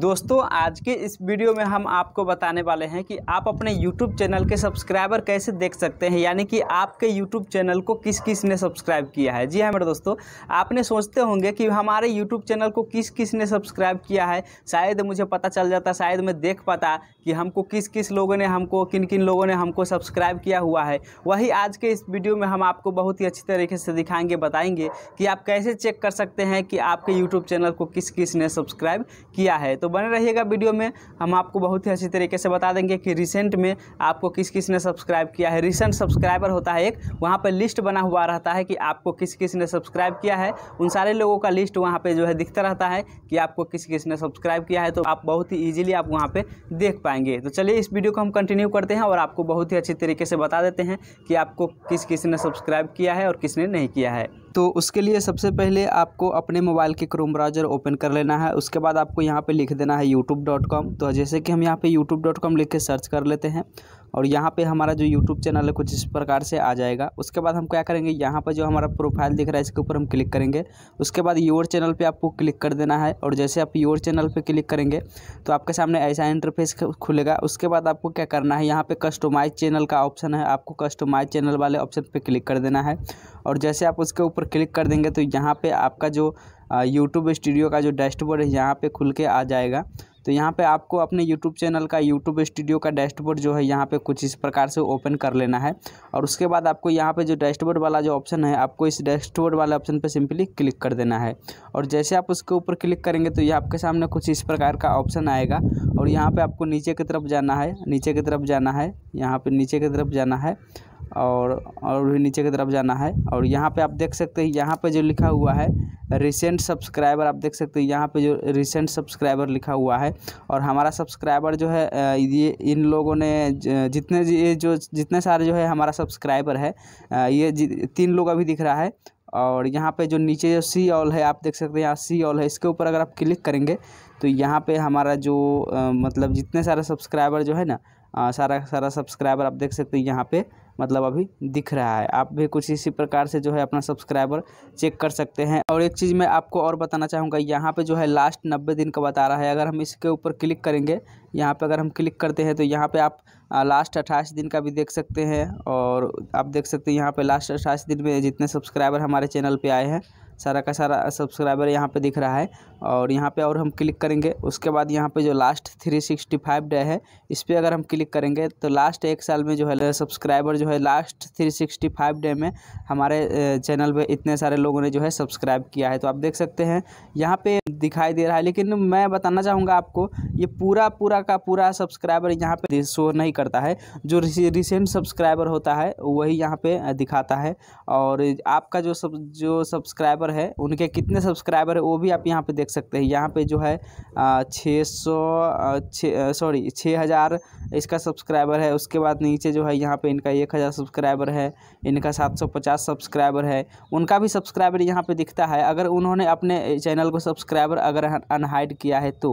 दोस्तों आज के इस वीडियो में हम आपको बताने वाले हैं कि आप अपने YouTube चैनल के सब्सक्राइबर कैसे देख सकते हैं यानी कि आपके YouTube चैनल को किस किस ने सब्सक्राइब किया है जी हाँ मेरे दोस्तों आपने सोचते होंगे कि हमारे YouTube चैनल को किस किस ने सब्सक्राइब किया है शायद मुझे पता चल जाता शायद मैं देख पाता कि हमको किस किस लोगों ने हमको किन किन लोगों ने हमको सब्सक्राइब किया हुआ है वही आज के इस वीडियो में हम आपको बहुत ही अच्छी तरीके से दिखाएंगे बताएंगे कि आप कैसे चेक कर सकते हैं कि आपके यूट्यूब चैनल को किस किस ने सब्सक्राइब किया है तो बने रहिएगा वीडियो में हम आपको बहुत ही अच्छी तरीके से बता देंगे कि रिसेंट में आपको किस किस ने सब्सक्राइब किया है रिसेंट सब्सक्राइबर होता है एक वहाँ पर लिस्ट बना हुआ रहता है कि आपको किस किस ने सब्सक्राइब किया है उन सारे लोगों का लिस्ट वहाँ पर जो है दिखता रहता है कि आपको किस किस ने सब्सक्राइब किया है तो आप बहुत ही ईजिली आप वहाँ पर देख पाएंगे तो चलिए इस वीडियो को हम कंटिन्यू करते हैं और आपको बहुत ही अच्छी तरीके से बता देते हैं कि आपको किस किस ने सब्सक्राइब किया है और किसने नहीं किया है तो उसके लिए सबसे पहले आपको अपने मोबाइल के क्रोम ब्राउज़र ओपन कर लेना है उसके बाद आपको यहाँ पे लिख देना है youtube.com तो जैसे कि हम यहाँ पे youtube.com लिख के सर्च कर लेते हैं और यहाँ पे हमारा जो YouTube चैनल है कुछ इस प्रकार से आ जाएगा उसके बाद हम क्या करेंगे यहाँ पर जो हमारा प्रोफाइल दिख रहा है इसके ऊपर हम क्लिक करेंगे उसके बाद योर चैनल पे आपको क्लिक कर देना है और जैसे आप योर चैनल पे क्लिक करेंगे तो आपके सामने ऐसा इंटरफेस खुलेगा उसके बाद आपको क्या करना है यहाँ पर कस्टोमाइज चैनल का ऑप्शन है आपको कस्टोमाइज चैनल वाले ऑप्शन पर क्लिक कर देना है और जैसे आप उसके ऊपर क्लिक कर देंगे तो यहाँ पे आपका जो यूट्यूब स्टूडियो का जो डैशबोर्ड है यहाँ पे खुल के आ जाएगा तो यहाँ पे आपको अपने YouTube चैनल का YouTube स्टूडियो का डैशबोर्ड जो है यहाँ पे कुछ इस प्रकार से ओपन कर लेना है और उसके बाद आपको यहाँ पे जो डैशबोर्ड वाला जो ऑप्शन है आपको इस डैशबोर्ड वाले ऑप्शन पे सिंपली क्लिक कर देना है और जैसे आप उसके ऊपर क्लिक करेंगे तो ये आपके सामने कुछ इस प्रकार का ऑप्शन आएगा और यहाँ पर आपको नीचे की तरफ जाना है नीचे की तरफ जाना है यहाँ पर नीचे की तरफ जाना है और और भी नीचे की तरफ जाना है और यहाँ पे आप देख सकते हैं यहाँ पे जो लिखा हुआ है रिसेंट सब्सक्राइबर आप देख सकते हैं यहाँ पे जो रिसेंट सब्सक्राइबर लिखा हुआ है और हमारा सब्सक्राइबर जो है ये इन लोगों ने जितने ये जो जितने सारे जो है हमारा सब्सक्राइबर है ये तीन लोग अभी दिख रहा है और यहाँ पे जो नीचे जो सी ऑल है आप देख सकते हैं यहाँ सी ऑल है इसके ऊपर अगर आप क्लिक करेंगे तो यहाँ पे हमारा जो आ, मतलब जितने सारे सब्सक्राइबर जो है ना आ, सारा सारा सब्सक्राइबर आप देख सकते हैं यहाँ पे मतलब अभी दिख रहा है आप भी कुछ इसी प्रकार से जो है अपना सब्सक्राइबर चेक कर सकते हैं और एक चीज़ मैं आपको और बताना चाहूँगा यहाँ पे जो है लास्ट नब्बे दिन का बता रहा है अगर हम इसके ऊपर क्लिक करेंगे यहाँ पे अगर हम क्लिक करते हैं तो यहाँ पे आप लास्ट अट्ठाईस दिन का भी देख सकते हैं और आप देख सकते हैं यहाँ पर लास्ट अट्ठाईस दिन में जितने सब्सक्राइबर हमारे चैनल पर आए हैं सारा का सारा सब्सक्राइबर यहाँ पे दिख रहा है और यहाँ पे और हम क्लिक करेंगे उसके बाद यहाँ पे जो last three sixty five day है इस पर अगर हम क्लिक करेंगे तो लास्ट एक साल में जो है सब्सक्राइबर जो है last three sixty five day में हमारे चैनल पे इतने सारे लोगों ने जो है सब्सक्राइब किया है तो आप देख सकते हैं यहाँ पर दिखाई दे रहा है लेकिन मैं बताना चाहूँगा आपको ये पूरा पूरा का पूरा सब्सक्राइबर यहाँ पर शो नहीं करता है जो रिसेंट सब्सक्राइबर होता है वही यहाँ पर दिखाता है और आपका जो सब जो सब्सक्राइबर सब्सक्राइबर है उनके कितने सब्सक्राइबर है वो भी आप यहाँ पे देख सकते हैं यहाँ पे जो है छः सौ सॉरी छः हज़ार इसका सब्सक्राइबर है उसके बाद नीचे जो है यहाँ पे इनका एक हज़ार सब्सक्राइबर है इनका सात सौ पचास सब्सक्राइबर है उनका भी सब्सक्राइबर यहाँ पर दिखता है अगर उन्होंने अपने चैनल को सब्सक्राइबर अगर अनहाइड किया है तो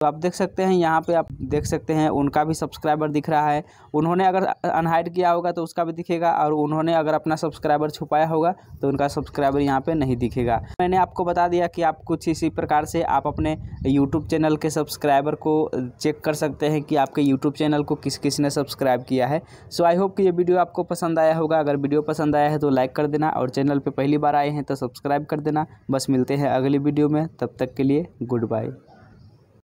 तो आप देख सकते हैं यहाँ पे आप देख सकते हैं उनका भी सब्सक्राइबर दिख रहा है उन्होंने अगर अनहाइड किया होगा तो उसका भी दिखेगा और उन्होंने अगर अपना सब्सक्राइबर छुपाया होगा तो उनका सब्सक्राइबर यहाँ पे नहीं दिखेगा मैंने आपको बता दिया कि आप कुछ इसी प्रकार से आप अपने यूट्यूब चैनल के सब्सक्राइबर को चेक कर सकते हैं कि आपके यूट्यूब चैनल को किस किस ने सब्सक्राइब किया है सो आई होप कि ये वीडियो आपको पसंद आया होगा अगर वीडियो पसंद आया है तो लाइक कर देना और चैनल पर पहली बार आए हैं तो सब्सक्राइब कर देना बस मिलते हैं अगली वीडियो में तब तक के लिए गुड बाय